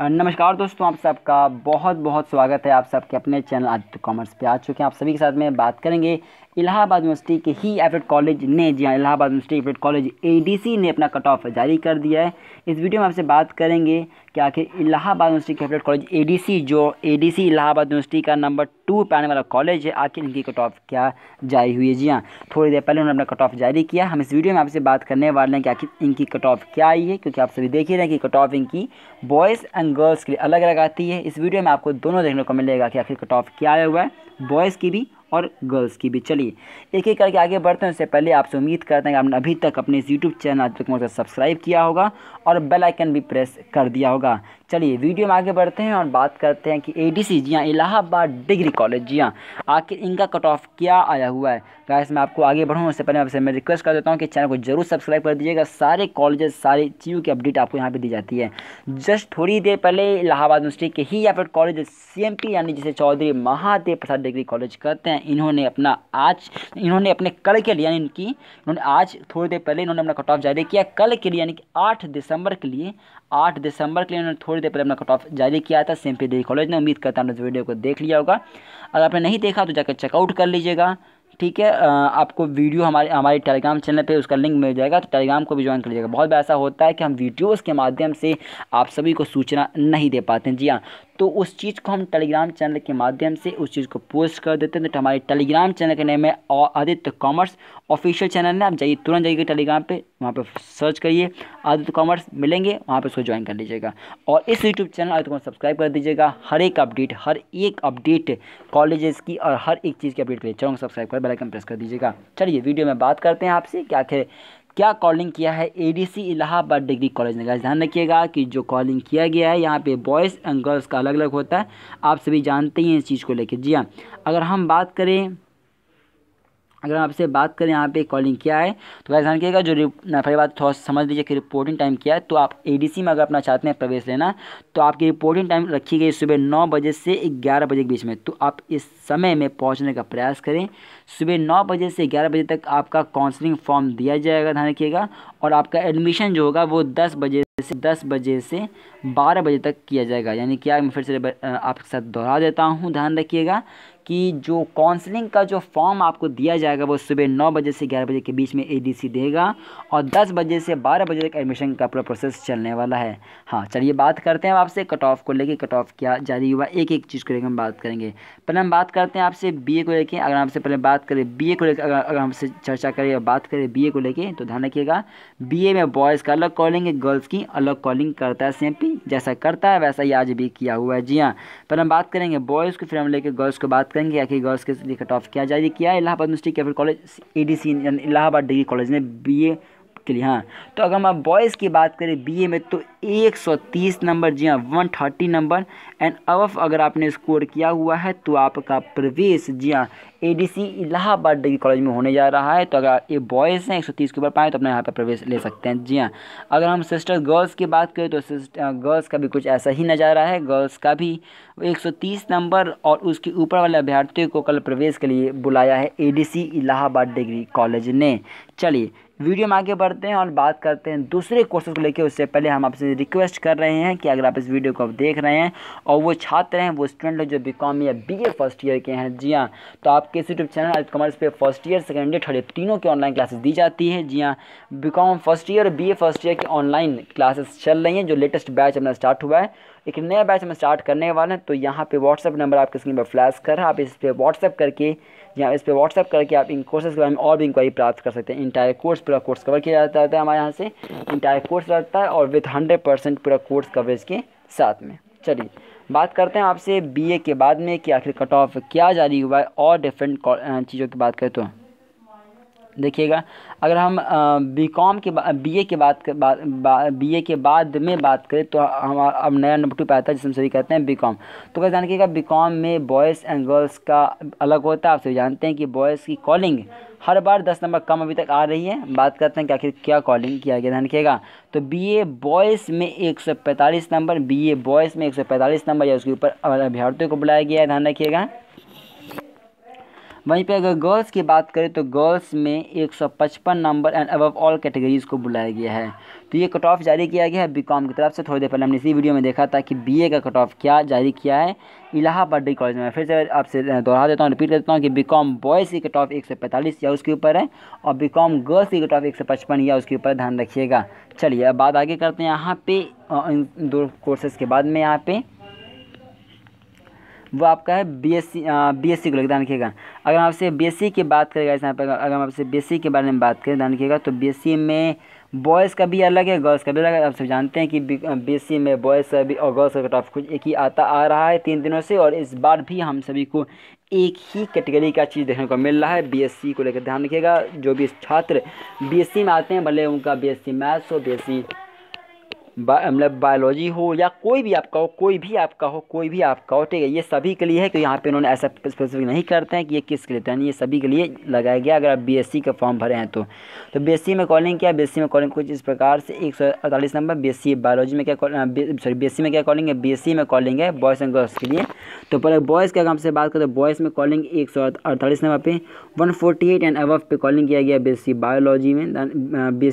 नमस्कार दोस्तों आप सबका बहुत बहुत स्वागत है आप सबके अपने चैनल आदित्य कॉमर्स पे आ चुके हैं आप सभी के साथ में बात करेंगे इलाहाबाद यूनिवर्सिटी के ही एफेड कॉलेज ने जी हाँ इलाहाबाद यूनिवर्सिटी एफेड कॉलेज एडीसी ने अपना कट ऑफ जारी कर दिया है इस वीडियो में आपसे बात करेंगे कि आखिर इलाहाबाद यूनिवर्सिटी के एफेड कॉलेज ए जो ए इलाहाबाद यूनिवर्सिटी का नंबर टू पे आने वाला कॉलेज है आखिर इनकी कट ऑफ क्या जारी हुई है जी हाँ थोड़ी देर पहले उन्होंने अपना कट ऑफ जारी किया हम इस वीडियो में आपसे बात करने वाले हैं कि आखिर इनकी कट ऑफ क्या आई है क्योंकि आप सभी देख ही रहे हैं कि कट ऑफ इनकी बॉयज़ एंड गर्ल्स के लिए अलग अलग आती है इस वीडियो में आपको दोनों देखने को मिलेगा कि आखिर कट ऑफ क्या आया हुआ है बॉयज़ की भी और गर्ल्स की भी चलिए एक एक करके आगे बढ़ते हैं उससे पहले आपसे उम्मीद करते हैं कि आपने अभी तक अपने यूट्यूब चैनल आज तक मुझे सब्सक्राइब किया होगा और बेल आइकन भी प्रेस कर दिया होगा चलिए वीडियो में आगे बढ़ते हैं और बात करते हैं कि ए डी सी जी हाँ इलाहाबाद डिग्री कॉलेज जी हाँ आखिर इनका कट ऑफ क्या आया हुआ है गाइस मैं आपको आगे बढ़ूँ उससे पहले आपसे मैं रिक्वेस्ट कर देता हूँ कि चैनल को जरूर सब्सक्राइब कर दीजिएगा सारे कॉलेजेस सारी चीज़ों की अपडेट आपको यहाँ पर दी जाती है जस्ट थोड़ी देर पहले इलाहाबाद यूनिवर्सिटी के ही या फिर कॉलेज सी एम पी यानी जिसे चौधरी महादेव प्रसाद डिग्री कॉलेज कहते हैं इन्होंने अपना आज इन्होंने अपने कल के लिए यानी इनकी इन्होंने आज थोड़ी देर पहले इन्होंने अपना कट ऑफ जारी किया कल के लिए यानी कि आठ दिसंबर के लिए आठ दिसंबर के लिए इन्होंने थोड़ी देर पहले अपना कट ऑफ जारी किया था सेम पी कॉलेज ने उम्मीद करता हूँ वीडियो को देख लिया होगा अगर आपने नहीं देखा तो जाकर चेकआउट कर लीजिएगा ठीक है आपको वीडियो हमारे हमारे टेलीग्राम चैनल पे उसका लिंक मिल जाएगा तो टेलीग्राम को भी ज्वाइन कर लीजिएगा बहुत ऐसा होता है कि हम वीडियोस के माध्यम से आप सभी को सूचना नहीं दे पाते हैं जी हाँ तो उस चीज़ को हम टेलीग्राम चैनल के माध्यम से उस चीज़ को पोस्ट कर देते हैं तो हमारे टेलीग्राम चैनल का नेम है आदित्य कॉमर्स ऑफिशियल चैनल है आप जाइए तुरंत जाइए टेलीग्राम पे वहाँ पे सर्च करिए आदित्य कॉमर्स मिलेंगे वहाँ पे उसको ज्वाइन कर लीजिएगा और इस YouTube channel Aditya commerce subscribe कर दीजिएगा हर एक अपडेट हर एक अपडेट कॉलेजेस की और हर एक चीज़ की अपडेट के लिए सब्सक्राइब कर बेलाइकन प्रेस कर दीजिएगा चलिए वीडियो में बात करते हैं आपसे कि आखिर क्या कॉलिंग किया है एडीसी इलाहाबाद डिग्री कॉलेज ने गाइस ध्यान रखिएगा कि जो कॉलिंग किया गया है यहाँ पे बॉयज़ एंड गर्ल्स का अलग अलग होता है आप सभी जानते ही हैं इस चीज़ को लेकर जी हाँ अगर हम बात करें अगर आपसे बात करें यहाँ पे कॉलिंग क्या है तो वैसे ध्यान किएगा जो पहली बात थोड़ा समझ लीजिए कि रिपोर्टिंग टाइम क्या है तो आप एडीसी में अगर अपना चाहते हैं प्रवेश लेना तो आपकी रिपोर्टिंग टाइम रखी गई सुबह नौ बजे से ग्यारह बजे के बीच में तो आप इस समय में पहुँचने का प्रयास करें सुबह नौ बजे से ग्यारह बजे तक आपका काउंसलिंग फॉर्म दिया जाएगा ध्यान रखिएगा और आपका एडमिशन जो होगा वो दस बजे से दस बजे से बारह बजे तक किया जाएगा यानी कि मैं फिर से आपके साथ दोहरा देता हूँ ध्यान रखिएगा कि जो काउंसलिंग का जो फॉर्म आपको दिया जाएगा वो सुबह नौ बजे से ग्यारह बजे के बीच में एडीसी देगा और दस बजे से बारह बजे तक एडमिशन का पूरा प्रोसेस चलने वाला है हाँ चलिए बात करते हैं आपसे कट ऑफ को लेकर कट ऑफ क्या जारी हुआ एक एक चीज़ को लेकर हम बात करेंगे पहले हम बात करते हैं आपसे बी को लेकर अगर आपसे पहले बात करें बी को लेकर अगर अगर हमसे चर्चा करें या बात करें बी को लेकर तो ध्यान रखिएगा बी में बॉयज़ का अलग कॉलिंग है गर्ल्स की अलग कॉलिंग करता है सेम जैसा करता है वैसा ही आज भी किया हुआ है जी हाँ पहले हम बात करेंगे बॉयज़ को फिर हम लेकर गर्ल्स को बात करेंगे आखिर गर्ल्स के लिए कट ऑफ किया जाए किया Allahabad university capital college A D C Allahabad degree college ने बी ए के लिए हाँ तो अगर हम आप बॉयज़ की बात करें बीए में तो 130 नंबर जी हाँ वन नंबर एंड अवफ अगर आपने स्कोर किया हुआ है तो आपका प्रवेश जी हाँ ए इलाहाबाद डिग्री कॉलेज में होने जा रहा है तो अगर ये बॉयज़ हैं 130 के ऊपर पाएँ तो अपने यहाँ पर प्रवेश ले सकते हैं जी हाँ अगर हम सिस्टर गर्ल्स की बात करें तो गर्ल्स का भी कुछ ऐसा ही नज़ारा है गर्ल्स का भी तीस नंबर और उसके ऊपर वाले अभ्यर्थियों को कल प्रवेश के लिए बुलाया है ए इलाहाबाद डिग्री कॉलेज ने चलिए वीडियो में आगे बढ़ते हैं और बात करते हैं दूसरे कोर्सेज को लेकर उससे पहले हम आपसे रिक्वेस्ट कर रहे हैं कि अगर आप इस वीडियो को आप देख रहे हैं और वो छात्र हैं वो स्टूडेंट लोग जो बी कॉम या बी ए फर्स्ट ईयर के हैं जी हाँ तो आपके यूट्यूब चैनल आज कॉमर्स पे first year second year third year तीनों की ऑनलाइन क्लासेस दी जाती है जी हाँ बी फर्स्ट ईयर और बी फर्स्ट ईयर की ऑनलाइन क्लासेस चल रही हैं जो लेटेस्ट बैच अपना स्टार्ट हुआ है एक नया बैच हम स्टार्ट करने वाले हैं तो यहाँ पे व्हाट्सअप नंबर आपके स्क्रीन पर फ्लैश कर रहा है आप इस पर व्हाट्सअप करके या इस पर व्हाट्सअप करके आप इन कोर्सेज के बारे में और भी इंक्वायरी प्राप्त कर सकते हैं इंटायर कोर्स पूरा कोर्स कवर किया जाता है हमारे यहाँ से इंटायर कोर्स रहता है और विथ हंड्रेड परसेंट पूरा कोर्स कवरेज के साथ में चलिए बात करते हैं आपसे बी के बाद में कि आखिर कट ऑफ क्या जारी हुआ है और डिफरेंट चीज़ों की बात करें तो देखिएगा अगर हम बी कॉम के बी ए के बात कर बी ए के बाद में बात करें तो हम अब नया नंबर टू पे आता है जिसमें सभी कहते हैं बी कॉम तो क्या जान कीजिएगा बी कॉम में बॉयज़ एंड गर्ल्स का अलग होता है आप सभी जानते हैं कि बॉयज़ की कॉलिंग हर बार दस नंबर कम अभी तक आ रही है बात करते हैं कि आखिर क्या कॉलिंग किया गया ध्यान रखिएगा तो बी ए बॉयज़ में एक सौ पैंतालीस नंबर बी ए बॉयज़ में एक सौ पैंतालीस नंबर या उसके ऊपर अभ्यर्थियों को बुलाया गया है ध्यान रखिएगा वहीं पे अगर गर्ल्स की बात करें तो गर्ल्स में 155 number and above all categories को बुलाया गया है तो ये कट ऑफ जारी किया गया है बीकॉम की तरफ से थोड़ी देर पहले हमने इसी वीडियो में देखा था कि बीए का कट ऑफ क्या जारी किया है इलाहाबाद डिग्री कॉलेज में फिर से आपसे दोहरा देता हूँ रिपीट कर देता हूँ कि बीकॉम बॉयज़ की कट ऑफ एक सौ पैंतालीस या उसके ऊपर है और बीकॉम गर्ल्स की कट ऑफ एक सौ पचपन या उसके ऊपर ध्यान रखिएगा चलिए अब बात आगे करते हैं यहाँ पे इन दो कोर्सेज़ के बाद में यहाँ पे वो आपका है B S C B S C को लेकर ध्यान रखिएगा अगर हम आपसे बी एस सी की बात करेगा इस यहाँ पर अगर हम आपसे बी एस सी के बारे में बात करें ध्यान रखिएगा तो बी एस सी में बॉयज़ का भी अलग है गर्ल्स का भी अलग है आप सब जानते हैं कि बी में बॉयज़ का भी और गर्ल्स का कट ऑफ कुछ एक ही आता आ रहा है तीन दिनों से और इस बार भी हम सभी को एक ही कैटेगरी का चीज़ देखने को मिल रहा है बीएससी को लेकर ध्यान रखिएगा जो भी छात्र बीएससी में आते हैं भले उनका बीएससी मैथ्स हो बीएससी बा, मतलब बायोलॉजी हो या कोई भी आपका हो कोई भी आपका हो कोई भी आपका हो ठीक है ये सभी के लिए है कि यहाँ पे इन्होंने ऐसा स्पेसिफिक नहीं करते हैं कि ये किसके लिए यानी ये सभी के लिए लगाया गया अगर आप बीएससी का फॉर्म भरे हैं तो तो बीएससी में कॉलिंग क्या बीएससी में कॉलिंग कुछ इस प्रकार से एक सौ अड़तालीस नंबर बी बायोलॉजी में क्या सॉरी बी में क्या कॉलिंग है बी में कॉलिंग है बॉयज़ एंड गर्ल्स के लिए तो पहले बॉयज़ के अगर से बात करें तो बॉयज़ में कॉलिंग एक सौ अड़तालीस नंबर पर one forty eight and above पे कॉलिंग किया गया बी बायोलॉजी में बी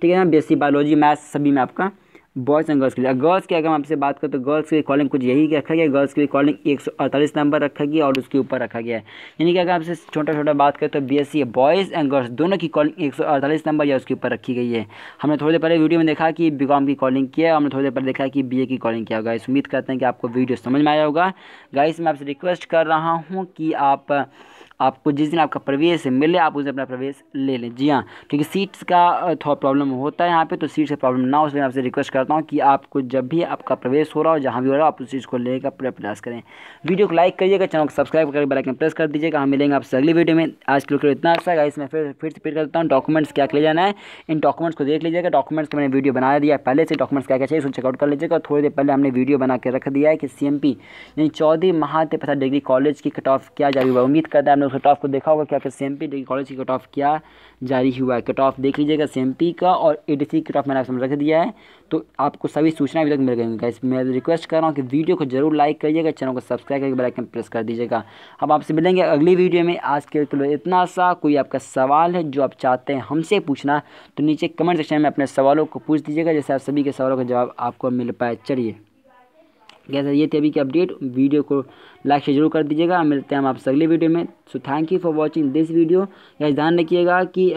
ठीक है ना बीएससी बायोलॉजी मैथ्स सभी में आपका बॉयज़ एंड गर्ल्स के लिए गर्ल्स की अगर हम आपसे बात करें तो गर्ल्स की कॉलिंग कुछ यही रखा गया गर्ल्स की कॉलिंग एक सौ अड़तालीस नंबर रखा गया और उसके ऊपर रखा गया है यानी कि अगर आपसे छोटा छोटा बात करें तो B S C boys and girls दोनों की कॉलिंग एक सौ अड़तालीस नंबर या उसके ऊपर रखी गई है हमने थोड़ी देर पहले वीडियो में देखा कि बी कॉम की कॉलिंग किया है हमने थोड़ी देर पहले देखा कि बी ए की कॉलिंग किया होगा इस उम्मीद करते हैं कि आपको वीडियो समझ में आया होगा गाइस मैं आपसे रिक्वेस्ट कर रहा हूँ कि आप आपको जिस दिन आपका प्रवेश मिले आप उस दिन अपना प्रवेश ले लें जी हाँ क्योंकि सीट्स का थोड़ा प्रॉब्लम होता है यहाँ पे तो सीट से प्रॉब्लम ना हो उसमें आपसे रिक्वेस्ट करता हूँ कि आपको जब भी आपका प्रवेश हो रहा हो जहाँ भी हो रहा हो आप उस चीज़ को लेने का पूरा प्रयास करें वीडियो को लाइक करिएगा चैनल को सब्सक्राइब करके बेलाइकन प्रेस कर दीजिएगा हम मिलेंगे आपसे अगली वीडियो में आज के लिए इतना अच्छा है इसमें फिर फिर से फिर करता हूँ डॉक्यूमेंट्स क्या ले जाना है इन डॉक्यूमेंट्स को देख लीजिएगा डॉक्यूमेंट्स तो मैंने वीडियो बना दिया है पहले से डॉक्यूमेंट्स क्या क्या चाहिए इसको चेकआउट कर लीजिएगा थोड़ी देर पहले हमने वीडियो बना के रख दिया है कि सी यानी चौधरी महाते प्रसाद डिग्री कॉलेज की कट ऑफ क्या जारी हुआ उम्मीद करता है में कट ऑफ को देखा होगा क्या C M P degree college की कट ऑफ क्या जारी हुआ है कट ऑफ देख लीजिएगा सी एम पी का और A D C cut off मैंने आपसे रख दिया है तो आपको सभी सूचना अभी तक मिल गई गाइस मैं रिक्वेस्ट कर रहा हूँ कि वीडियो को जरूर लाइक करिएगा चैनल को सब्सक्राइब करके बेलाइकन प्रेस कर दीजिएगा हम आपसे मिलेंगे अगली वीडियो में आज के लिए तो इतना सा कोई आपका सवाल है जो आप चाहते हैं हमसे पूछना तो नीचे कमेंट सेक्शन में अपने सवालों को पूछ दीजिएगा जैसे आप सभी के सवालों का जवाब आपको मिल पाए चलिए कैसे ये थे अभी की अपडेट वीडियो को लाइक जरूर कर दीजिएगा मिलते हैं हम आपसे अगली वीडियो में so thank you for watching this video यह ध्यान रखिएगा कि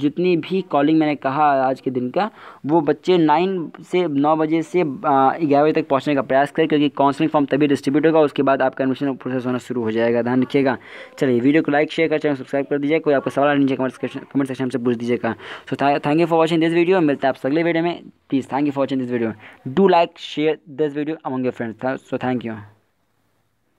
जितनी भी कॉलिंग मैंने कहा आज के दिन का वो बच्चे नाइन से नौ बजे से ग्यारह बजे तक पहुँचने का प्रयास करें क्योंकि काउंसलिंग फॉर्म तभी डिस्ट्रीब्यूट होगा उसके बाद आपका एडमिशन प्रोसेस होना शुरू हो जाएगा ध्यान रखिएगा चलिए वीडियो को लाइक शेयर कर चैनल सब्सक्राइब कर दीजिए कोई आपका सवाल नीचे कमेंट सेक्शन से पूछ दीजिएगा so thank you for watching this video मिलते हैं आपसे अगले वीडियो में please thank you for watching this video do like share this video among your friends so thank you